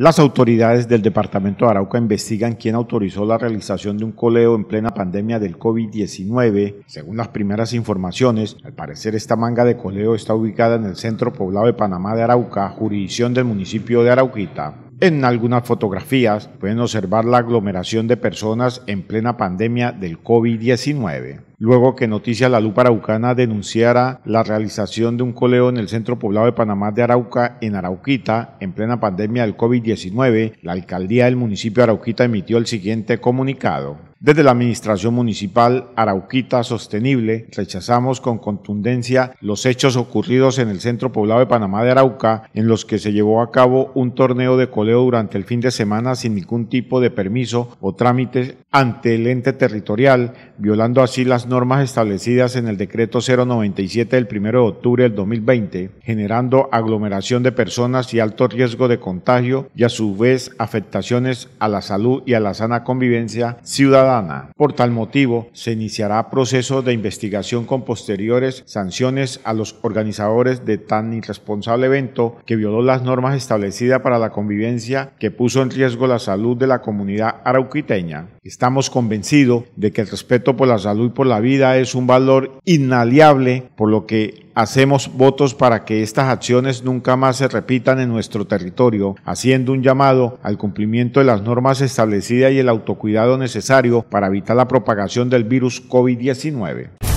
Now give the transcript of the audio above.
Las autoridades del departamento de Arauca investigan quién autorizó la realización de un coleo en plena pandemia del COVID-19. Según las primeras informaciones, al parecer esta manga de coleo está ubicada en el centro poblado de Panamá de Arauca, jurisdicción del municipio de Arauquita. En algunas fotografías pueden observar la aglomeración de personas en plena pandemia del COVID-19 luego que Noticia La Lupa Araucana denunciara la realización de un coleo en el centro poblado de Panamá de Arauca, en Arauquita, en plena pandemia del COVID-19, la alcaldía del municipio de Arauquita emitió el siguiente comunicado. Desde la Administración Municipal Arauquita Sostenible, rechazamos con contundencia los hechos ocurridos en el centro poblado de Panamá de Arauca, en los que se llevó a cabo un torneo de coleo durante el fin de semana sin ningún tipo de permiso o trámites ante el ente territorial, violando así las normas establecidas en el decreto 097 del 1 de octubre del 2020, generando aglomeración de personas y alto riesgo de contagio y a su vez afectaciones a la salud y a la sana convivencia ciudadana. Por tal motivo, se iniciará proceso de investigación con posteriores sanciones a los organizadores de tan irresponsable evento que violó las normas establecidas para la convivencia que puso en riesgo la salud de la comunidad arauquiteña. Estamos convencidos de que el respeto por la salud y por la la vida es un valor inaliable, por lo que hacemos votos para que estas acciones nunca más se repitan en nuestro territorio, haciendo un llamado al cumplimiento de las normas establecidas y el autocuidado necesario para evitar la propagación del virus COVID-19.